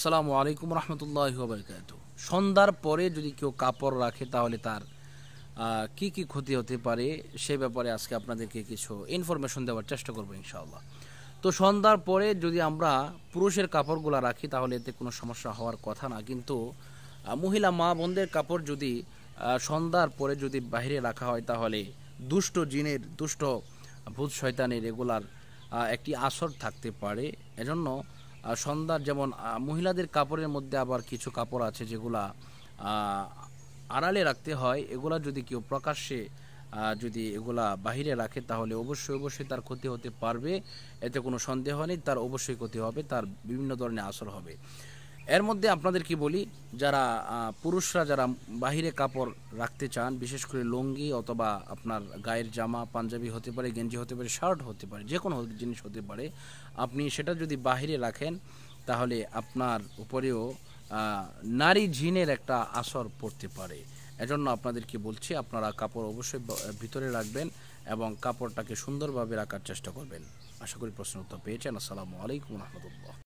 আসসালামু আলাইকুম রহমতুল্লাহ বরকাত সন্ধ্যার পরে যদি কেউ কাপড় রাখে তাহলে তার কি কি ক্ষতি হতে পারে সে ব্যাপারে আজকে আপনাদেরকে কিছু ইনফরমেশন দেওয়ার চেষ্টা করবো ইনশাআল্লাহ তো সন্ধ্যার পরে যদি আমরা পুরুষের কাপড়গুলো রাখি তাহলে এতে কোনো সমস্যা হওয়ার কথা না কিন্তু মহিলা মা বোনদের কাপড় যদি সন্ধ্যার পরে যদি বাইরে রাখা হয় তাহলে দুষ্ট জিনের দুষ্ট ভূত শয়তানের রেগুলার একটি আসর থাকতে পারে এজন্য সন্ধ্যার যেমন মহিলাদের কাপড়ের মধ্যে আবার কিছু কাপড় আছে যেগুলা আড়ালে রাখতে হয় এগুলা যদি কেউ প্রকাশ্যে যদি এগুলা বাহিরে রাখে তাহলে অবশ্যই অবশ্যই তার ক্ষতি হতে পারবে এতে কোনো সন্দেহ নেই তার অবশ্যই ক্ষতি হবে তার বিভিন্ন ধরনের আসর হবে এর মধ্যে আপনাদের কি বলি যারা পুরুষরা যারা বাহিরে কাপড় রাখতে চান বিশেষ করে লুঙ্গি অথবা আপনার গায়ের জামা পাঞ্জাবি হতে পারে গেঞ্জি হতে পারে শার্ট হতে পারে যে কোনো জিনিস হতে পারে আপনি সেটা যদি বাহিরে রাখেন তাহলে আপনার উপরেও নারী জিনের একটা আসর পড়তে পারে এজন্য আপনাদেরকে বলছি আপনারা কাপড় অবশ্যই ভিতরে রাখবেন এবং কাপড়টাকে সুন্দরভাবে রাখার চেষ্টা করবেন আশা করি প্রশ্ন উত্তর পেয়েছেন আসসালামু আলাইকুম রহমতুল্লাহ